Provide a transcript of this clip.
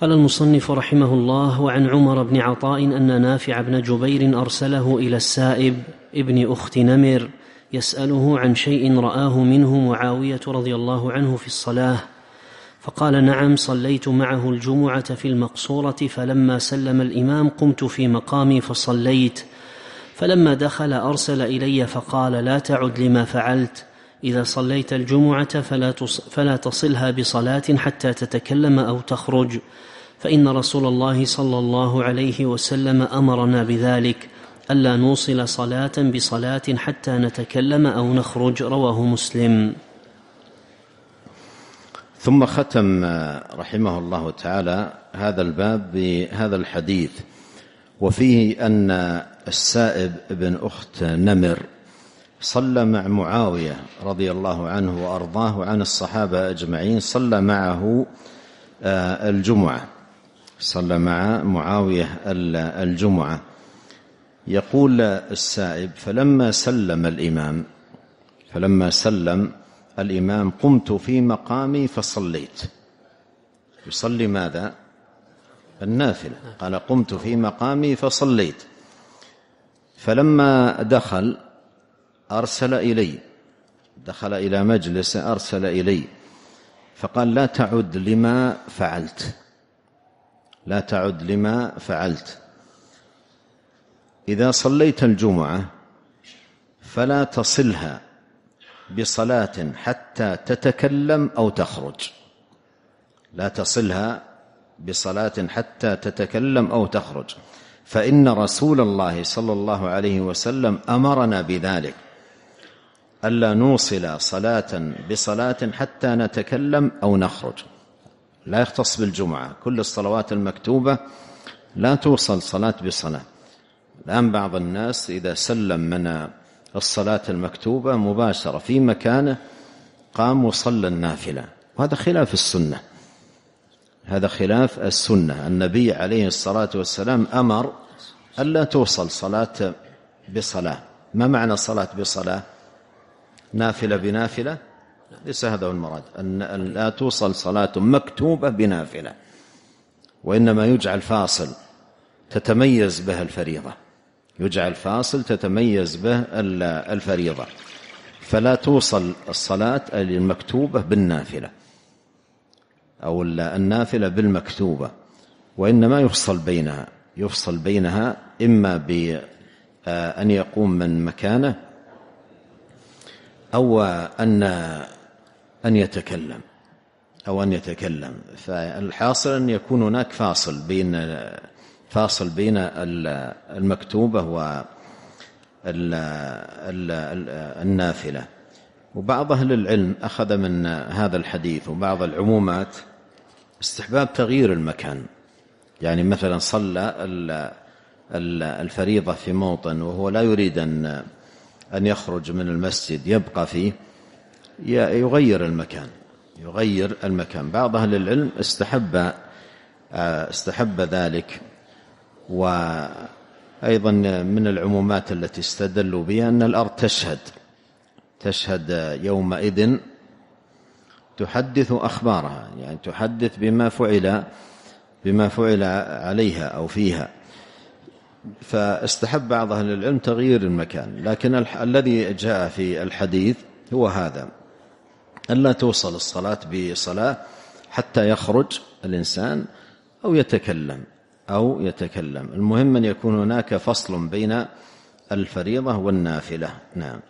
قال المصنف رحمه الله وعن عمر بن عطاء ان نافع بن جبير ارسله الى السائب ابن اخت نمر يساله عن شيء راه منه معاويه رضي الله عنه في الصلاه فقال نعم صليت معه الجمعه في المقصوره فلما سلم الامام قمت في مقامي فصليت فلما دخل ارسل الي فقال لا تعد لما فعلت اذا صليت الجمعه فلا, فلا تصلها بصلاه حتى تتكلم او تخرج فان رسول الله صلى الله عليه وسلم امرنا بذلك الا نوصل صلاه بصلاه حتى نتكلم او نخرج رواه مسلم ثم ختم رحمه الله تعالى هذا الباب بهذا الحديث وفيه ان السائب بن اخت نمر صلى مع معاوية رضي الله عنه وأرضاه وعن الصحابة أجمعين صلى معه آه، الجمعة صلى مع معاوية الجمعة يقول السائب فلما سلم الإمام فلما سلم الإمام قمت في مقامي فصليت يصلي ماذا النافلة قال قمت في مقامي فصليت فلما دخل أرسل إلي دخل إلى مجلس أرسل إلي فقال لا تعد لما فعلت لا تعد لما فعلت إذا صليت الجمعة فلا تصلها بصلاة حتى تتكلم أو تخرج لا تصلها بصلاة حتى تتكلم أو تخرج فإن رسول الله صلى الله عليه وسلم أمرنا بذلك ألا نوصل صلاة بصلاة حتى نتكلم أو نخرج لا يختص بالجمعة كل الصلوات المكتوبة لا توصل صلاة بصلاة الآن بعض الناس إذا سلم من الصلاة المكتوبة مباشرة في مكانه قام وصلى النافلة وهذا خلاف السنة هذا خلاف السنة النبي عليه الصلاة والسلام أمر ألا توصل صلاة بصلاة ما معنى صلاة بصلاة؟ نافلة بنافلة ليس هذا هو المراد أن لا توصل صلاة مكتوبة بنافلة وإنما يجعل فاصل تتميز به الفريضة يجعل فاصل تتميز به الفريضة فلا توصل الصلاة المكتوبة بالنافلة أو النافلة بالمكتوبة وإنما يفصل بينها يفصل بينها إما بأن يقوم من مكانه أو أن أن يتكلم أو أن يتكلم فالحاصل أن يكون هناك فاصل بين فاصل بين المكتوبة و النافلة وبعض أهل العلم أخذ من هذا الحديث وبعض العمومات استحباب تغيير المكان يعني مثلا صلى الفريضة في موطن وهو لا يريد أن أن يخرج من المسجد يبقى فيه يغير المكان يغير المكان بعض أهل العلم استحب آه، استحب ذلك وأيضا من العمومات التي استدلوا بها أن الأرض تشهد تشهد يومئذ تحدث أخبارها يعني تحدث بما فعل بما فعل عليها أو فيها فاستحب بعض أهل العلم تغيير المكان لكن الذي جاء في الحديث هو هذا ألا توصل الصلاة بصلاة حتى يخرج الإنسان أو يتكلم أو يتكلم المهم أن يكون هناك فصل بين الفريضة والنافلة نعم